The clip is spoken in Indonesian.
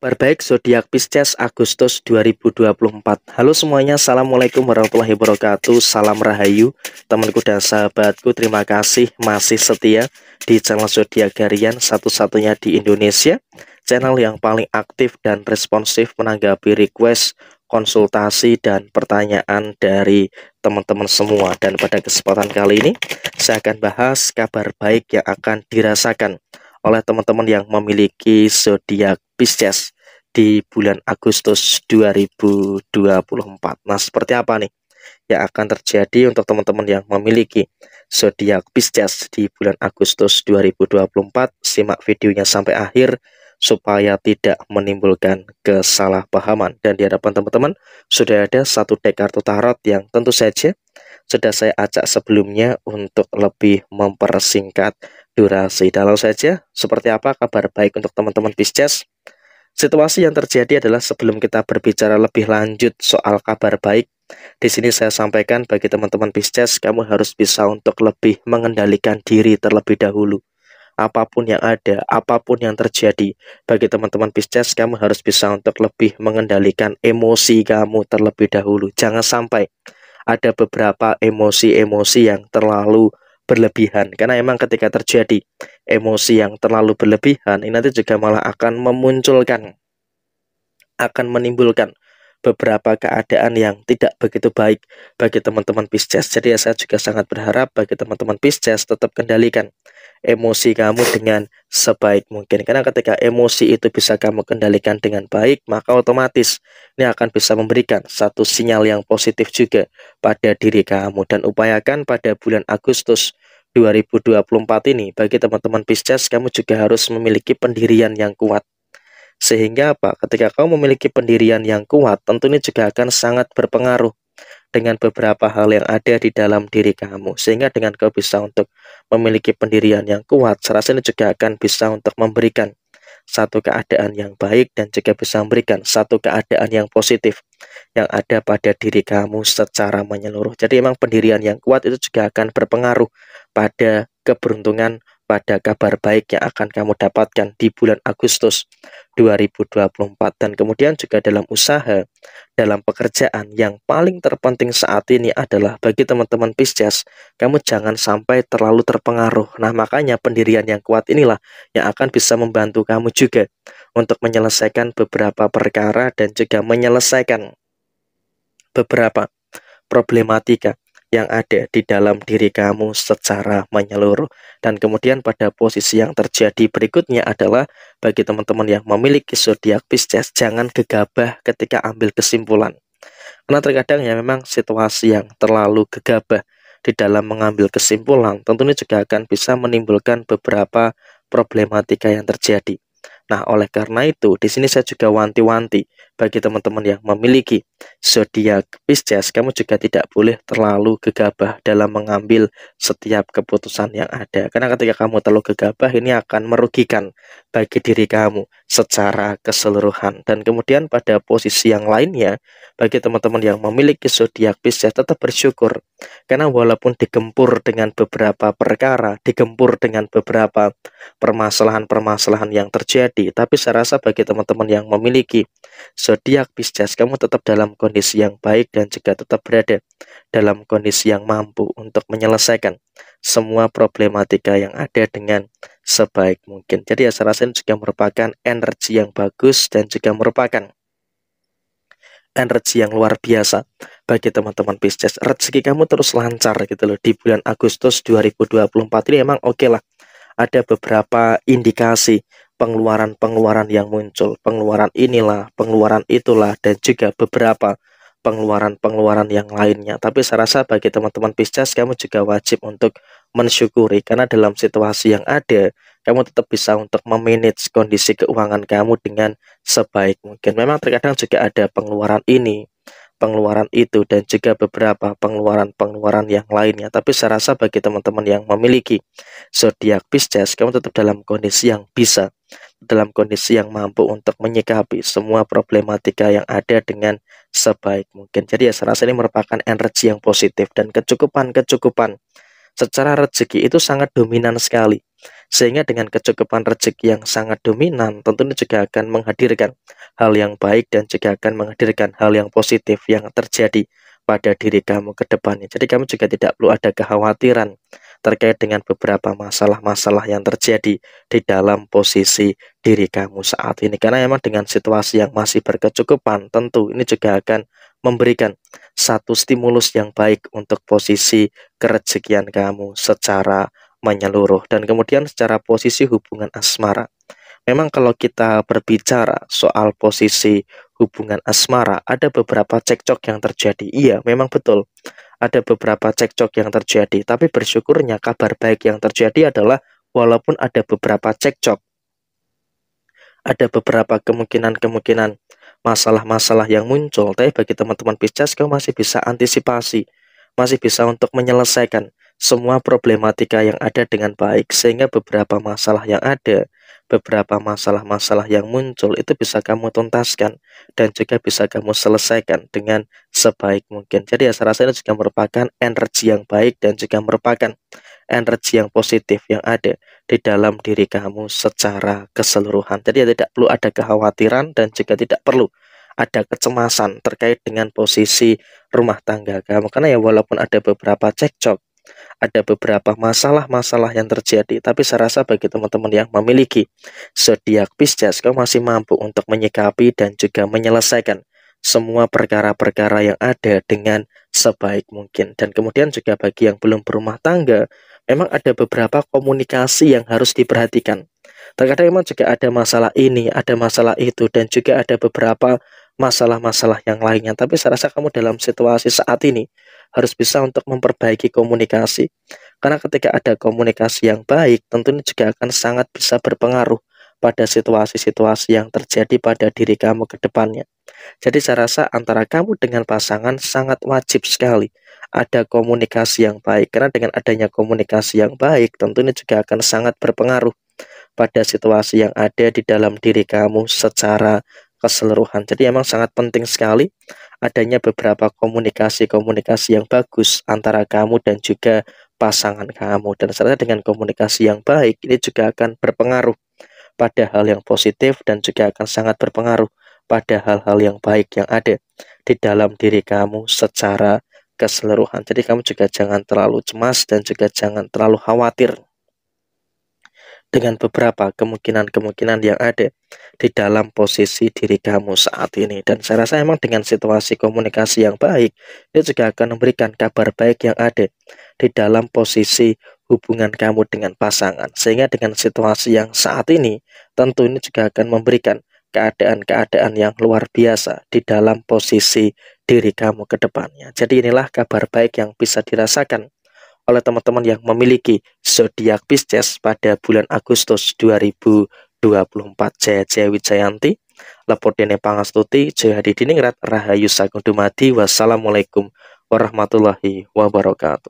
Perbaik zodiak Pisces Agustus 2024. Halo semuanya, assalamualaikum warahmatullahi wabarakatuh. Salam rahayu, temanku dan sahabatku. Terima kasih masih setia di channel zodiak Garian satu-satunya di Indonesia. Channel yang paling aktif dan responsif menanggapi request, konsultasi dan pertanyaan dari teman-teman semua. Dan pada kesempatan kali ini, saya akan bahas kabar baik yang akan dirasakan oleh teman-teman yang memiliki zodiak Pisces di bulan Agustus 2024. Nah, seperti apa nih yang akan terjadi untuk teman-teman yang memiliki zodiak Pisces di bulan Agustus 2024? Simak videonya sampai akhir supaya tidak menimbulkan kesalahpahaman. Dan di hadapan teman-teman sudah ada satu deck kartu tarot yang tentu saja sudah saya acak sebelumnya untuk lebih mempersingkat durasi. Dan langsung saja, seperti apa kabar baik untuk teman-teman Pisces? Situasi yang terjadi adalah sebelum kita berbicara lebih lanjut soal kabar baik, di sini saya sampaikan bagi teman-teman Pisces, kamu harus bisa untuk lebih mengendalikan diri terlebih dahulu. Apapun yang ada, apapun yang terjadi, bagi teman-teman Pisces, kamu harus bisa untuk lebih mengendalikan emosi kamu terlebih dahulu. Jangan sampai ada beberapa emosi-emosi yang terlalu berlebihan karena emang ketika terjadi emosi yang terlalu berlebihan ini nanti juga malah akan memunculkan akan menimbulkan beberapa keadaan yang tidak begitu baik bagi teman-teman Pisces. Jadi ya saya juga sangat berharap bagi teman-teman Pisces tetap kendalikan emosi kamu dengan sebaik mungkin. Karena ketika emosi itu bisa kamu kendalikan dengan baik, maka otomatis ini akan bisa memberikan satu sinyal yang positif juga pada diri kamu. Dan upayakan pada bulan Agustus 2024 ini bagi teman-teman Pisces kamu juga harus memiliki pendirian yang kuat. Sehingga apa? Ketika kamu memiliki pendirian yang kuat, tentu ini juga akan sangat berpengaruh dengan beberapa hal yang ada di dalam diri kamu. Sehingga dengan kau bisa untuk memiliki pendirian yang kuat, serasa ini juga akan bisa untuk memberikan satu keadaan yang baik dan juga bisa memberikan satu keadaan yang positif yang ada pada diri kamu secara menyeluruh. Jadi memang pendirian yang kuat itu juga akan berpengaruh pada keberuntungan pada kabar baik yang akan kamu dapatkan di bulan Agustus 2024 dan kemudian juga dalam usaha, dalam pekerjaan yang paling terpenting saat ini adalah bagi teman-teman Pisces, kamu jangan sampai terlalu terpengaruh. Nah, makanya pendirian yang kuat inilah yang akan bisa membantu kamu juga untuk menyelesaikan beberapa perkara dan juga menyelesaikan beberapa problematika yang ada di dalam diri kamu secara menyeluruh. Dan kemudian pada posisi yang terjadi berikutnya adalah bagi teman-teman yang memiliki zodiak Pisces jangan gegabah ketika ambil kesimpulan. Karena terkadang ya memang situasi yang terlalu gegabah di dalam mengambil kesimpulan tentunya juga akan bisa menimbulkan beberapa problematika yang terjadi. Nah, oleh karena itu, di sini saya juga wanti-wanti bagi teman-teman yang memiliki zodiak Pisces, kamu juga tidak boleh terlalu gegabah dalam mengambil setiap keputusan yang ada. Karena ketika kamu terlalu gegabah, ini akan merugikan bagi diri kamu secara keseluruhan. Dan kemudian pada posisi yang lainnya, bagi teman-teman yang memiliki zodiak Pisces tetap bersyukur. Karena walaupun digempur dengan beberapa perkara, digempur dengan beberapa permasalahan-permasalahan yang terjadi, mati. Tapi saya rasa bagi teman-teman yang memiliki zodiak Pisces, kamu tetap dalam kondisi yang baik dan juga tetap berada dalam kondisi yang mampu untuk menyelesaikan semua problematika yang ada dengan sebaik mungkin. Jadi ya saya rasa ini juga merupakan energi yang bagus dan juga merupakan energi yang luar biasa bagi teman-teman Pisces. Rezeki kamu terus lancar gitu loh di bulan Agustus 2024 ini emang oke okay lah ada beberapa indikasi pengeluaran-pengeluaran yang muncul, pengeluaran inilah, pengeluaran itulah, dan juga beberapa pengeluaran-pengeluaran yang lainnya. Tapi saya rasa bagi teman-teman Pisces, kamu juga wajib untuk mensyukuri, karena dalam situasi yang ada, kamu tetap bisa untuk memanage kondisi keuangan kamu dengan sebaik mungkin. Memang terkadang juga ada pengeluaran ini, pengeluaran itu dan juga beberapa pengeluaran-pengeluaran yang lainnya. Tapi saya rasa bagi teman-teman yang memiliki zodiak Pisces, kamu tetap dalam kondisi yang bisa dalam kondisi yang mampu untuk menyikapi semua problematika yang ada dengan sebaik mungkin. Jadi ya saya rasa ini merupakan energi yang positif dan kecukupan-kecukupan secara rezeki itu sangat dominan sekali. Sehingga dengan kecukupan rezeki yang sangat dominan tentunya juga akan menghadirkan hal yang baik dan juga akan menghadirkan hal yang positif yang terjadi pada diri kamu ke depannya. Jadi kamu juga tidak perlu ada kekhawatiran terkait dengan beberapa masalah-masalah yang terjadi di dalam posisi diri kamu saat ini. Karena memang dengan situasi yang masih berkecukupan, tentu ini juga akan memberikan satu stimulus yang baik untuk posisi kerejekian kamu secara menyeluruh. Dan kemudian secara posisi hubungan asmara. Memang kalau kita berbicara soal posisi hubungan asmara, ada beberapa cekcok yang terjadi. Iya, memang betul. Ada beberapa cekcok yang terjadi, tapi bersyukurnya kabar baik yang terjadi adalah walaupun ada beberapa cekcok, ada beberapa kemungkinan-kemungkinan masalah-masalah yang muncul, tapi bagi teman-teman Pisces kau masih bisa antisipasi, masih bisa untuk menyelesaikan semua problematika yang ada dengan baik sehingga beberapa masalah yang ada beberapa masalah-masalah yang muncul itu bisa kamu tuntaskan dan juga bisa kamu selesaikan dengan sebaik mungkin. Jadi ya saya rasa ini juga merupakan energi yang baik dan juga merupakan energi yang positif yang ada di dalam diri kamu secara keseluruhan. Jadi ya tidak perlu ada kekhawatiran dan juga tidak perlu ada kecemasan terkait dengan posisi rumah tangga kamu. Karena ya walaupun ada beberapa cekcok ada beberapa masalah-masalah yang terjadi, tapi saya rasa bagi teman-teman yang memiliki zodiak Pisces, kau masih mampu untuk menyikapi dan juga menyelesaikan semua perkara-perkara yang ada dengan sebaik mungkin. Dan kemudian juga bagi yang belum berumah tangga, memang ada beberapa komunikasi yang harus diperhatikan. Terkadang memang juga ada masalah ini, ada masalah itu, dan juga ada beberapa masalah-masalah yang lainnya. Tapi saya rasa kamu dalam situasi saat ini harus bisa untuk memperbaiki komunikasi. Karena ketika ada komunikasi yang baik, tentunya juga akan sangat bisa berpengaruh pada situasi-situasi yang terjadi pada diri kamu ke depannya. Jadi saya rasa antara kamu dengan pasangan sangat wajib sekali ada komunikasi yang baik. Karena dengan adanya komunikasi yang baik, tentunya juga akan sangat berpengaruh pada situasi yang ada di dalam diri kamu secara keseluruhan. Jadi emang sangat penting sekali adanya beberapa komunikasi-komunikasi yang bagus antara kamu dan juga pasangan kamu. Dan serta dengan komunikasi yang baik ini juga akan berpengaruh pada hal yang positif dan juga akan sangat berpengaruh pada hal-hal yang baik yang ada di dalam diri kamu secara keseluruhan. Jadi kamu juga jangan terlalu cemas dan juga jangan terlalu khawatir dengan beberapa kemungkinan-kemungkinan yang ada di dalam posisi diri kamu saat ini. Dan saya rasa emang dengan situasi komunikasi yang baik, itu juga akan memberikan kabar baik yang ada di dalam posisi hubungan kamu dengan pasangan. Sehingga dengan situasi yang saat ini, tentu ini juga akan memberikan keadaan-keadaan yang luar biasa di dalam posisi diri kamu ke depannya. Jadi inilah kabar baik yang bisa dirasakan oleh teman-teman yang memiliki zodiak Pisces pada bulan Agustus 2024. Jaya Jaya Wijayanti, Lepodene Pangastuti, Jaya Hadi Diningrat, Rahayu Dumadi, Wassalamualaikum warahmatullahi wabarakatuh.